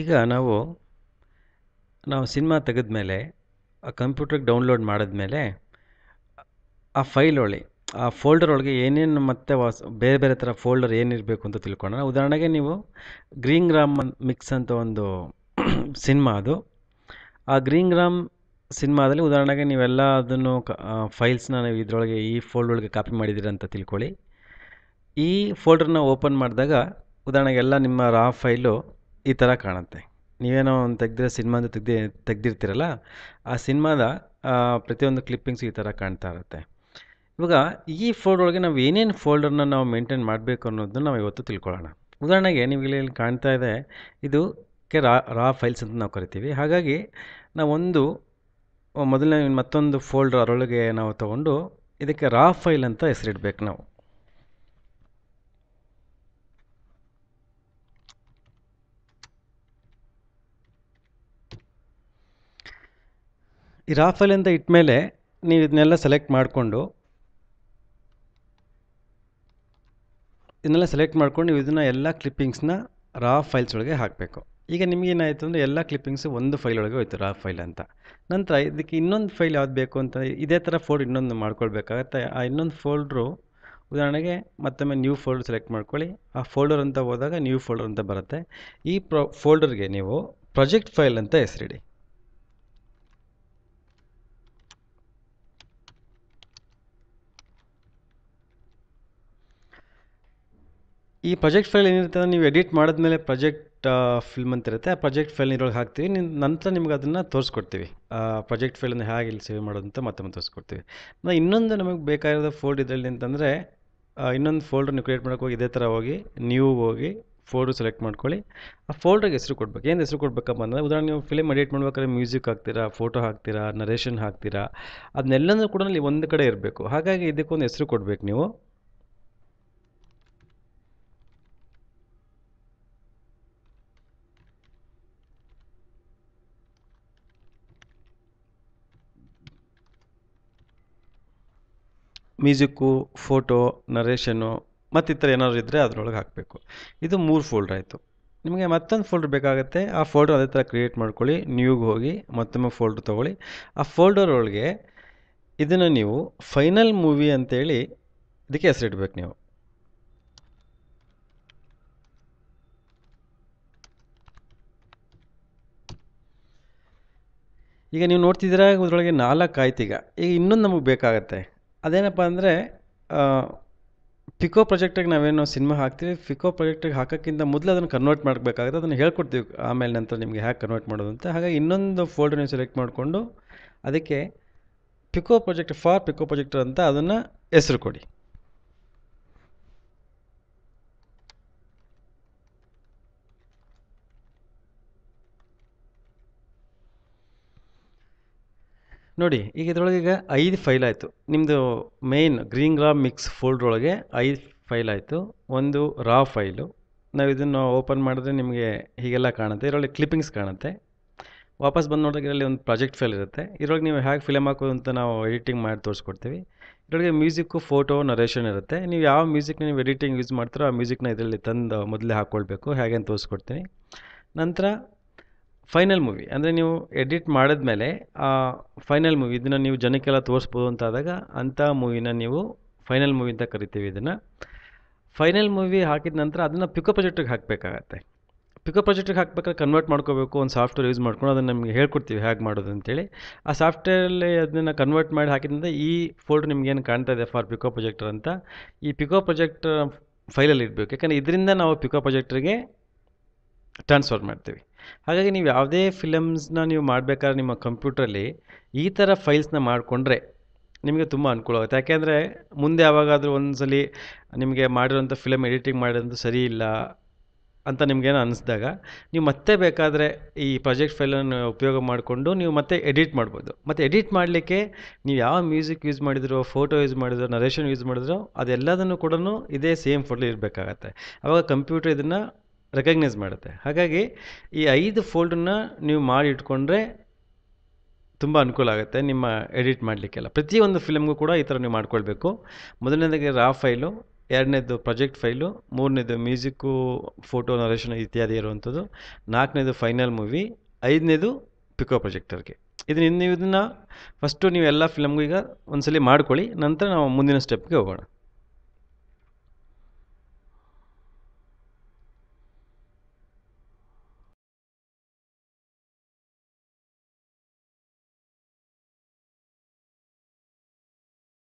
ಈಗ ನಾವು ನಾವು ಸಿನಿಮಾ ತೆಗೆದ ಮೇಲೆ ಆ ಕಂಪ್ಯೂಟ್ರಿಗೆ ಡೌನ್ಲೋಡ್ ಮಾಡಿದ್ಮೇಲೆ ಆ ಫೈಲ್ ಒಳಿ ಆ ಫೋಲ್ಡರ್ ಒಳಗೆ ಏನೇನು ಮತ್ತೆ ವಾಸ್ ಬೇರೆ ಬೇರೆ ಥರ ಫೋಲ್ಡರ್ ಏನಿರಬೇಕು ಅಂತ ತಿಳ್ಕೊಂಡ್ರೆ ಉದಾಹರಣೆಗೆ ನೀವು ಗ್ರೀನ್ ಗ್ರಾಮ್ ಮಿಕ್ಸ್ ಅಂತ ಒಂದು ಸಿನಿಮಾ ಅದು ಆ ಗ್ರೀನ್ ಗ್ರಾಮ್ ಸಿನಿಮಾದಲ್ಲಿ ಉದಾಹರಣೆಗೆ ನೀವೆಲ್ಲ ಅದನ್ನು ಫೈಲ್ಸ್ನ ನೀವು ಇದರೊಳಗೆ ಈ ಫೋಲ್ಡ್ ಒಳಗೆ ಕಾಪಿ ಮಾಡಿದ್ದೀರಿ ಅಂತ ತಿಳ್ಕೊಳ್ಳಿ ಈ ಫೋಲ್ಡರ್ನ ಓಪನ್ ಮಾಡಿದಾಗ ಉದಾಹರಣೆಗೆ ಎಲ್ಲ ನಿಮ್ಮ ರಾ ಫೈಲು ಈ ಥರ ಕಾಣುತ್ತೆ ನೀವೇನೋ ಒಂದು ತೆಗೆದಿರೋ ಸಿನ್ಮಾ ಅಂತ ತೆಗ್ದು ತೆಗೆದಿರ್ತೀರಲ್ಲ ಆ ಸಿನಿಮಾದ ಪ್ರತಿಯೊಂದು ಕ್ಲಿಪ್ಪಿಂಗ್ಸ್ ಈ ಥರ ಕಾಣ್ತಾ ಇರುತ್ತೆ ಇವಾಗ ಈ ಫೋಲ್ಡ್ ಒಳಗೆ ನಾವು ಏನೇನು ಫೋಲ್ಡರ್ನ ನಾವು ಮೇಂಟೈನ್ ಮಾಡಬೇಕು ಅನ್ನೋದನ್ನ ನಾವು ಇವತ್ತು ತಿಳ್ಕೊಳ್ಳೋಣ ಉದಾಹರಣೆಗೆ ನೀವು ಇಲ್ಲಿ ಕಾಣ್ತಾ ಇದೆ ಇದು ಕೆ ರಾ ರಾ ಫೈಲ್ಸ್ ಅಂತ ನಾವು ಕರಿತೀವಿ ಹಾಗಾಗಿ ನಾವೊಂದು ಮೊದಲನೇ ಮತ್ತೊಂದು ಫೋಲ್ಡರ್ ಅದರೊಳಗೆ ನಾವು ತೊಗೊಂಡು ಇದಕ್ಕೆ ರಾ ಫೈಲ್ ಅಂತ ಹೆಸರಿಡ್ಬೇಕು ನಾವು ಈ ರಾಫೆಲ್ ಅಂತ ಇಟ್ಟ ಮೇಲೆ ನೀವು ಇದನ್ನೆಲ್ಲ ಸೆಲೆಕ್ಟ್ ಮಾಡಿಕೊಂಡು ಇದನ್ನೆಲ್ಲ ಸೆಲೆಕ್ಟ್ ಮಾಡ್ಕೊಂಡು ನೀವು ಇದನ್ನು ಎಲ್ಲ ಕ್ಲಿಪ್ಪಿಂಗ್ಸ್ನ ರಾ ಫೈಲ್ಸ್ ಒಳಗೆ ಹಾಕಬೇಕು ಈಗ ನಿಮಗೇನಾಯಿತು ಅಂದರೆ ಎಲ್ಲ ಕ್ಲಿಪ್ಪಿಂಗ್ಸು ಒಂದು ಫೈಲ್ ಒಳಗೆ ಹೋಯ್ತು ರಾ ಫೈಲ್ ಅಂತ ನಂತರ ಇದಕ್ಕೆ ಇನ್ನೊಂದು ಫೈಲ್ ಯಾವ್ದು ಬೇಕು ಅಂತ ಇದೇ ಥರ ಫೋಲ್ಡ್ ಇನ್ನೊಂದು ಮಾಡ್ಕೊಳ್ಬೇಕಾಗತ್ತೆ ಆ ಇನ್ನೊಂದು ಫೋಲ್ಡ್ರು ಉದಾಹರಣೆಗೆ ಮತ್ತೊಮ್ಮೆ ನ್ಯೂ ಫೋಲ್ಡರ್ ಸೆಲೆಕ್ಟ್ ಮಾಡ್ಕೊಳ್ಳಿ ಆ ಫೋಲ್ಡರ್ ಅಂತ ಹೋದಾಗ ನ್ಯೂ ಫೋಲ್ಡರ್ ಅಂತ ಬರುತ್ತೆ ಈ ಪ್ರೊ ಫೋಲ್ಡರ್ಗೆ ನೀವು ಪ್ರಾಜೆಕ್ಟ್ ಫೈಲ್ ಅಂತ ಹೆಸರಿಡಿ ಈ ಪ್ರಾಜೆಕ್ಟ್ ಫೈಲ್ ಏನಿರುತ್ತೆ ನೀವು ಎಡಿಟ್ ಮೇಲೆ ಪ್ರಾಜೆಕ್ಟ್ ಫಿಲ್ಮ್ ಅಂತ ಇರುತ್ತೆ ಆ ಪ್ರಾಜೆಕ್ಟ್ ಫೈಲ್ ನೀರೊಳಗೆ ಹಾಕ್ತೀವಿ ನಂತರ ನಿಮ್ಗೆ ಅದನ್ನು ತೋರಿಸ್ಕೊಡ್ತೀವಿ ಪ್ರಾಜೆಕ್ಟ್ ಫೈಲನ್ನು ಹೇಗೆ ಇಲ್ಲಿ ಸೇವ್ ಮಾಡೋದಂತ ಅಂತ ತೋರಿಸ್ಕೊಡ್ತೀವಿ ನಾವು ಇನ್ನೊಂದು ನಮಗೆ ಬೇಕಾಗಿರೋ ಫೋಲ್ಡ್ ಇದರಲ್ಲಿ ಅಂತಂದರೆ ಇನ್ನೊಂದು ಫೋಲ್ಡರ್ ನೀವು ಕ್ರಿಯೇಟ್ ಮಾಡೋಕೆ ಹೋಗಿ ಇದೇ ಥರ ಹೋಗಿ ನೀವು ಹೋಗಿ ಫೋಲ್ಡ್ರ್ ಸೆಲೆಕ್ಟ್ ಮಾಡ್ಕೊಳ್ಳಿ ಆ ಫೋಲ್ಡ್ರಿಗೆ ಹೆಸರು ಕೊಡ್ಬೇಕು ಏನು ಹೆಸರು ಕೊಡಬೇಕಪ್ಪ ಅಂದರೆ ಉದಾಹರಣೆ ನೀವು ಫಿಲ್ಮ್ ಎಡಿಟ್ ಮಾಡ್ಬೇಕಾದ್ರೆ ಮ್ಯೂಸಿಕ್ ಹಾಕ್ತೀರಾ ಫೋಟೋ ಹಾಕ್ತೀರಾ ನರೇಷನ್ ಹಾಕ್ತೀರಾ ಅದನ್ನೆಲ್ಲನೂ ಕೂಡ ಅಲ್ಲಿ ಒಂದು ಕಡೆ ಇರಬೇಕು ಹಾಗಾಗಿ ಇದಕ್ಕೊಂದು ಹೆಸರು ಕೊಡಬೇಕು ನೀವು ಮ್ಯೂಸಿಕ್ಕು ಫೋಟೋ ನರೇಷನ್ನು ಮತ್ತಿತರ ಏನಾದ್ರು ಇದ್ದರೆ ಅದರೊಳಗೆ ಹಾಕಬೇಕು ಇದು ಮೂರು ಫೋಲ್ಡ್ರ್ ಆಯಿತು ನಿಮಗೆ ಮತ್ತೊಂದು ಫೋಲ್ಡ್ರ್ ಬೇಕಾಗುತ್ತೆ ಆ ಫೋಲ್ಡರ್ ಅದೇ ಥರ ಕ್ರಿಯೇಟ್ ಮಾಡ್ಕೊಳ್ಳಿ ನ್ಯೂಗೆ ಹೋಗಿ ಮತ್ತೊಮ್ಮೆ ಫೋಲ್ಡ್ರ್ ತೊಗೊಳ್ಳಿ ಆ ಫೋಲ್ಡರ್ ಒಳಗೆ ಇದನ್ನು ನೀವು ಫೈನಲ್ ಮೂವಿ ಅಂತೇಳಿ ಇದಕ್ಕೆ ಹೆಸರಿಡ್ಬೇಕು ನೀವು ಈಗ ನೀವು ನೋಡ್ತಿದ್ದೀರಾ ಇದರೊಳಗೆ ನಾಲ್ಕು ಆಯ್ತು ಈಗ ಈಗ ಇನ್ನೊಂದು ನಮಗೆ ಬೇಕಾಗತ್ತೆ ಅದೇನಪ್ಪ ಅಂದರೆ ಪಿಕೋ ಪ್ರಾಜೆಕ್ಟಾಗಿ ನಾವೇನು ಸಿನಿಮಾ ಹಾಕ್ತೀವಿ ಪಿಕೋ ಪ್ರಾಜೆಕ್ಟಿಗೆ ಹಾಕೋಕ್ಕಿಂತ ಮೊದಲು ಅದನ್ನು ಕನ್ವರ್ಟ್ ಮಾಡಬೇಕಾಗುತ್ತೆ ಅದನ್ನು ಹೇಳ್ಕೊಡ್ತೀವಿ ಆಮೇಲೆ ನಂತರ ನಿಮಗೆ ಹೇಗೆ ಕನ್ವರ್ಟ್ ಮಾಡೋದು ಅಂತ ಹಾಗಾಗಿ ಇನ್ನೊಂದು ಫೋಲ್ಡರ್ ನೀವು ಸೆಲೆಕ್ಟ್ ಮಾಡಿಕೊಂಡು ಅದಕ್ಕೆ pico project for pico projector ಅಂತ ಅದನ್ನು ಹೆಸ್ರು ಕೊಡಿ ನೋಡಿ ಈಗ ಇದರೊಳಗೆ ಈಗ ಐದು ಫೈಲ್ ಆಯಿತು ನಿಮ್ಮದು ಮೇಯ್ನ್ ಗ್ರೀನ್ ರಾ ಮಿಕ್ಸ್ ಫೋಲ್ಡ್ರೊಳಗೆ ಐದು ಫೈಲ್ ಆಯಿತು ಒಂದು ರಾ ಫೈಲು ನಾವು ಇದನ್ನು ಓಪನ್ ಮಾಡಿದ್ರೆ ನಿಮಗೆ ಹೀಗೆಲ್ಲ ಕಾಣುತ್ತೆ ಇದರೊಳಗೆ ಕ್ಲಿಪ್ಪಿಂಗ್ಸ್ ಕಾಣುತ್ತೆ ವಾಪಸ್ ಬಂದು ನೋಡಿದಾಗ ಇದರಲ್ಲಿ ಒಂದು ಪ್ರಾಜೆಕ್ಟ್ ಫೈಲ್ ಇರುತ್ತೆ ಇದರೊಳಗೆ ನೀವು ಹೇಗೆ ಫಿಲಮ್ ಹಾಕೋದು ಅಂತ ನಾವು ಎಡಿಟಿಂಗ್ ಮಾಡಿ ತೋರಿಸ್ಕೊಡ್ತೀವಿ ಇದರೊಳಗೆ ಮ್ಯೂಸಿಕ್ಕು ಫೋಟೋ ನರೇಷನ್ ಇರುತ್ತೆ ನೀವು ಯಾವ ಮ್ಯೂಸಿಕ್ನ ನೀವು ಎಡಿಟಿಂಗ್ ಯೂಸ್ ಮಾಡ್ತೀರೋ ಆ ಮ್ಯೂಸಿಕ್ನ ಇದರಲ್ಲಿ ತಂದು ಮೊದಲೇ ಹಾಕ್ಕೊಳ್ಬೇಕು ಹೇಗೆ ಅಂತ ತೋರಿಸ್ಕೊಡ್ತೀನಿ ನಂತರ ಫೈನಲ್ ಮೂವಿ ಅಂದರೆ ನೀವು ಎಡಿಟ್ ಮಾಡಿದ ಮೇಲೆ ಆ ಫೈನಲ್ ಮೂವಿ ಇದನ್ನು ನೀವು ಜನಕ್ಕೆಲ್ಲ ತೋರಿಸ್ಬೋದು ಅಂತ ಆದಾಗ ಅಂಥ ಮೂವಿನ ನೀವು ಫೈನಲ್ ಮೂವಿ ಅಂತ ಕರಿತೀವಿ ಇದನ್ನು ಫೈನಲ್ ಮೂವಿ ಹಾಕಿದ ನಂತರ ಅದನ್ನು ಪಿಕೋ ಪ್ರೊಜೆಕ್ಟ್ರಿಗೆ ಹಾಕಬೇಕಾಗತ್ತೆ ಪಿಕೋ ಪ್ರೊಜೆಕ್ಟ್ರಿಗೆ ಹಾಕಬೇಕಾದ್ರೆ ಕನ್ವರ್ಟ್ ಮಾಡ್ಕೋಬೇಕು ಒಂದು ಸಾಫ್ಟ್ವೇರ್ ಯೂಸ್ ಮಾಡ್ಕೊಂಡು ಅದನ್ನು ನಿಮಗೆ ಹೇಳ್ಕೊಡ್ತೀವಿ ಹೇಗೆ ಮಾಡೋದು ಅಂತೇಳಿ ಆ ಸಾಫ್ಟ್ವೇರಲ್ಲಿ ಅದನ್ನು ಕನ್ವರ್ಟ್ ಮಾಡಿ ನಂತರ ಈ ಫೋಲ್ಡ್ ನಿಮ್ಗೇನು ಕಾಣ್ತಾ ಇದೆ ಫಾರ್ ಪಿಕೋ ಪ್ರೊಜೆಕ್ಟರ್ ಅಂತ ಈ ಪಿಕೋ ಪ್ರಾಜೆಕ್ಟ್ ಫೈಲಲ್ಲಿ ಇಡಬೇಕು ಯಾಕಂದರೆ ಇದರಿಂದ ನಾವು ಪಿಕೋ ಪ್ರೊಜೆಕ್ಟ್ರಿಗೆ ಟ್ರಾನ್ಸ್ಫರ್ ಮಾಡ್ತೀವಿ ಹಾಗಾಗಿ ನೀವು ಯಾವುದೇ ಫಿಲಮ್ಸ್ನ ನೀವು ಮಾಡಬೇಕಾದ್ರೆ ನಿಮ್ಮ ಕಂಪ್ಯೂಟ್ರಲ್ಲಿ ಈ ಥರ ಫೈಲ್ಸ್ನ ಮಾಡಿಕೊಂಡ್ರೆ ನಿಮಗೆ ತುಂಬ ಅನುಕೂಲ ಆಗುತ್ತೆ ಯಾಕೆಂದರೆ ಮುಂದೆ ಯಾವಾಗಾದರೂ ಒಂದ್ಸಲಿ ನಿಮಗೆ ಮಾಡಿರೋಂಥ ಫಿಲಮ್ ಎಡಿಟಿಂಗ್ ಮಾಡಿರೋದು ಸರಿ ಇಲ್ಲ ಅಂತ ನಿಮಗೇನೋ ಅನಿಸಿದಾಗ ನೀವು ಮತ್ತೆ ಬೇಕಾದರೆ ಈ ಪ್ರಾಜೆಕ್ಟ್ ಫೈಲನ್ನು ಉಪಯೋಗ ಮಾಡಿಕೊಂಡು ನೀವು ಮತ್ತೆ ಎಡಿಟ್ ಮಾಡ್ಬೋದು ಮತ್ತು ಎಡಿಟ್ ಮಾಡಲಿಕ್ಕೆ ನೀವು ಯಾವ ಮ್ಯೂಸಿಕ್ ಯೂಸ್ ಮಾಡಿದ್ರು ಫೋಟೋ ಯೂಸ್ ಮಾಡಿದ್ರು ನರೇಷನ್ ಯೂಸ್ ಮಾಡಿದ್ರು ಅದೆಲ್ಲದನ್ನು ಕೂಡ ಇದೇ ಸೇಮ್ ಫೋಟೋ ಇರಬೇಕಾಗತ್ತೆ ಆವಾಗ ಕಂಪ್ಯೂಟರ್ ಇದನ್ನು ರೆಕಗ್ನೈಸ್ ಮಾಡುತ್ತೆ ಹಾಗಾಗಿ ಈ ಐದು ಫೋಲ್ಡನ್ನು ನೀವು ಮಾಡಿ ಇಟ್ಕೊಂಡ್ರೆ ತುಂಬ ಅನುಕೂಲ ಆಗುತ್ತೆ ನಿಮ್ಮ ಎಡಿಟ್ ಮಾಡಲಿಕ್ಕೆಲ್ಲ ಪ್ರತಿಯೊಂದು ಫಿಲಮ್ಗೂ ಕೂಡ ಈ ಥರ ನೀವು ಮಾಡ್ಕೊಳ್ಬೇಕು ಮೊದಲನೇದಾಗಿ ರಾ ಫೈಲು ಎರಡನೇದು ಪ್ರೊಜೆಕ್ಟ್ ಫೈಲು ಮೂರನೇದು ಮ್ಯೂಸಿಕ್ಕು ಫೋಟೋ ನರೇಷನ್ ಇತ್ಯಾದಿ ಇರುವಂಥದ್ದು ನಾಲ್ಕನೇದು ಫೈನಲ್ ಮೂವಿ ಐದನೇದು ಪಿಕೋ ಪ್ರೊಜೆಕ್ಟರ್ಗೆ ಇದನ್ನ ನೀವು ಇದನ್ನು ಫಸ್ಟು ನೀವು ಎಲ್ಲ ಫಿಲಮ್ಗೂ ಈಗ ಒಂದ್ಸಲಿ ಮಾಡ್ಕೊಳ್ಳಿ ನಂತರ ನಾವು ಮುಂದಿನ ಸ್ಟೆಪ್ಗೆ ಹೋಗೋಣ